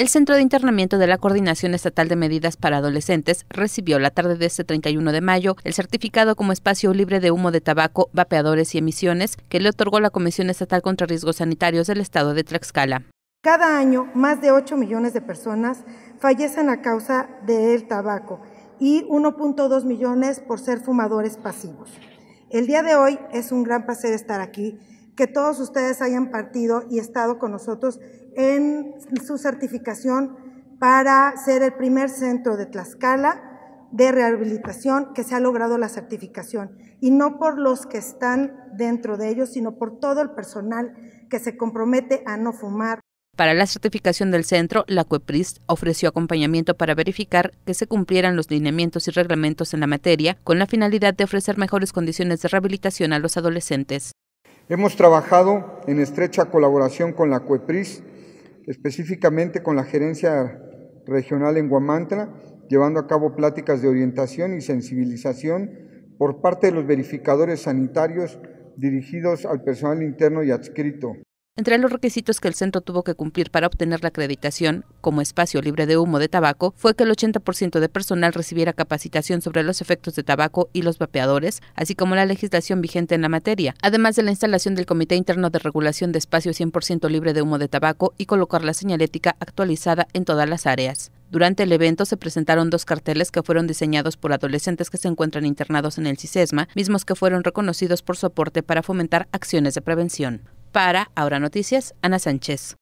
El Centro de Internamiento de la Coordinación Estatal de Medidas para Adolescentes recibió la tarde de este 31 de mayo el certificado como espacio libre de humo de tabaco, vapeadores y emisiones que le otorgó la Comisión Estatal contra Riesgos Sanitarios del Estado de Tlaxcala. Cada año, más de 8 millones de personas fallecen a causa del tabaco y 1.2 millones por ser fumadores pasivos. El día de hoy es un gran placer estar aquí que todos ustedes hayan partido y estado con nosotros en su certificación para ser el primer centro de Tlaxcala de rehabilitación que se ha logrado la certificación, y no por los que están dentro de ellos, sino por todo el personal que se compromete a no fumar. Para la certificación del centro, la CUEPRIS ofreció acompañamiento para verificar que se cumplieran los lineamientos y reglamentos en la materia, con la finalidad de ofrecer mejores condiciones de rehabilitación a los adolescentes. Hemos trabajado en estrecha colaboración con la CUEPRIS, específicamente con la gerencia regional en Guamantra, llevando a cabo pláticas de orientación y sensibilización por parte de los verificadores sanitarios dirigidos al personal interno y adscrito. Entre los requisitos que el centro tuvo que cumplir para obtener la acreditación como espacio libre de humo de tabaco fue que el 80% de personal recibiera capacitación sobre los efectos de tabaco y los vapeadores, así como la legislación vigente en la materia, además de la instalación del Comité Interno de Regulación de Espacio 100% libre de humo de tabaco y colocar la señalética actualizada en todas las áreas. Durante el evento se presentaron dos carteles que fueron diseñados por adolescentes que se encuentran internados en el CISESMA, mismos que fueron reconocidos por su aporte para fomentar acciones de prevención. Para Ahora Noticias, Ana Sánchez.